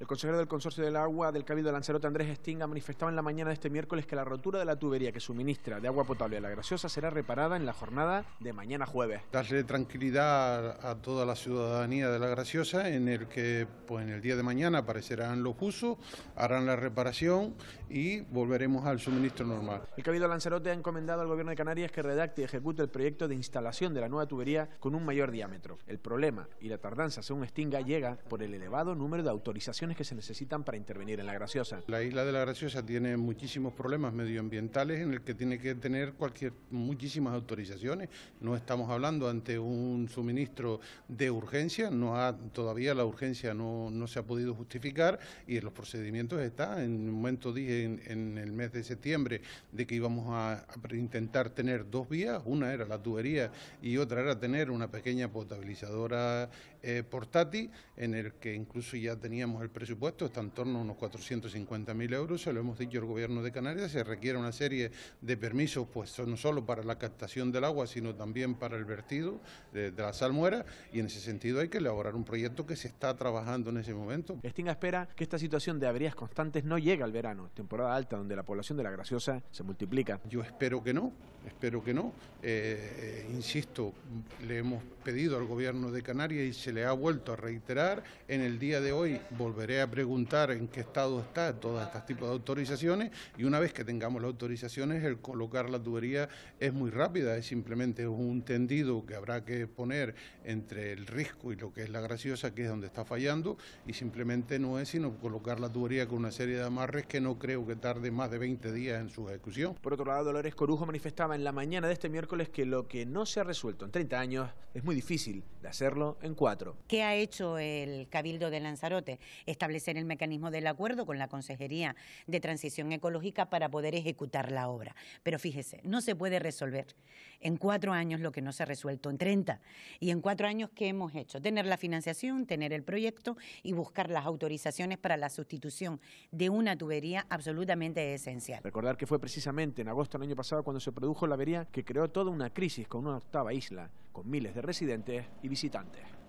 El consejero del Consorcio del Agua del Cabildo de Lanzarote, Andrés Estinga manifestaba en la mañana de este miércoles que la rotura de la tubería que suministra de agua potable a la Graciosa será reparada en la jornada de mañana jueves. Darle tranquilidad a toda la ciudadanía de la Graciosa en el que pues, en el día de mañana aparecerán los usos, harán la reparación y volveremos al suministro normal. El Cabildo de Lanzarote ha encomendado al Gobierno de Canarias que redacte y ejecute el proyecto de instalación de la nueva tubería con un mayor diámetro. El problema y la tardanza, según Estinga llega por el elevado número de autorizaciones que se necesitan para intervenir en la Graciosa. La isla de la Graciosa tiene muchísimos problemas medioambientales en el que tiene que tener cualquier muchísimas autorizaciones. No estamos hablando ante un suministro de urgencia, no ha, todavía la urgencia no, se ha podido justificar y los procedimientos está. En un momento dije en, el mes de septiembre de que íbamos a, intentar tener dos vías, una era la tubería y otra era tener una pequeña potabilizadora eh, portátil en el que incluso ya teníamos el presupuesto está en torno a unos 450.000 euros, se lo hemos dicho al Gobierno de Canarias, se requiere una serie de permisos, pues no solo para la captación del agua, sino también para el vertido de, la salmuera, y en ese sentido hay que elaborar un proyecto que se está trabajando en ese momento. Estinga espera que esta situación de averías constantes no llegue al verano, temporada alta donde la población de la graciosa se multiplica. Yo espero que no, espero que no. Eh, eh, insisto, le hemos pedido al Gobierno de Canarias y se le ha vuelto a reiterar, en el día de hoy volver volveré preguntar en qué estado está ...todos estos tipos de autorizaciones y una vez que tengamos las autorizaciones, el colocar la tubería es muy rápida, es simplemente un tendido que habrá que poner entre el risco y lo que es la graciosa, que es donde está fallando, y simplemente no es sino colocar la tubería con una serie de amarres que no creo que tarde más de 20 días en su ejecución. Por otro lado, Dolores Corujo manifestaba en la mañana de este miércoles que lo que no se ha resuelto en 30 años es muy difícil de hacerlo en 4. ¿Qué ha hecho el Cabildo de Lanzarote? establecer el mecanismo del acuerdo con la Consejería de Transición Ecológica para poder ejecutar la obra. Pero fíjese, no se puede resolver en cuatro años lo que no se ha resuelto en 30. Y en cuatro años, ¿qué hemos hecho? Tener la financiación, tener el proyecto y buscar las autorizaciones para la sustitución de una tubería absolutamente esencial. Recordar que fue precisamente en agosto del año pasado cuando se produjo la avería que creó toda una crisis con una octava isla, con miles de residentes y visitantes.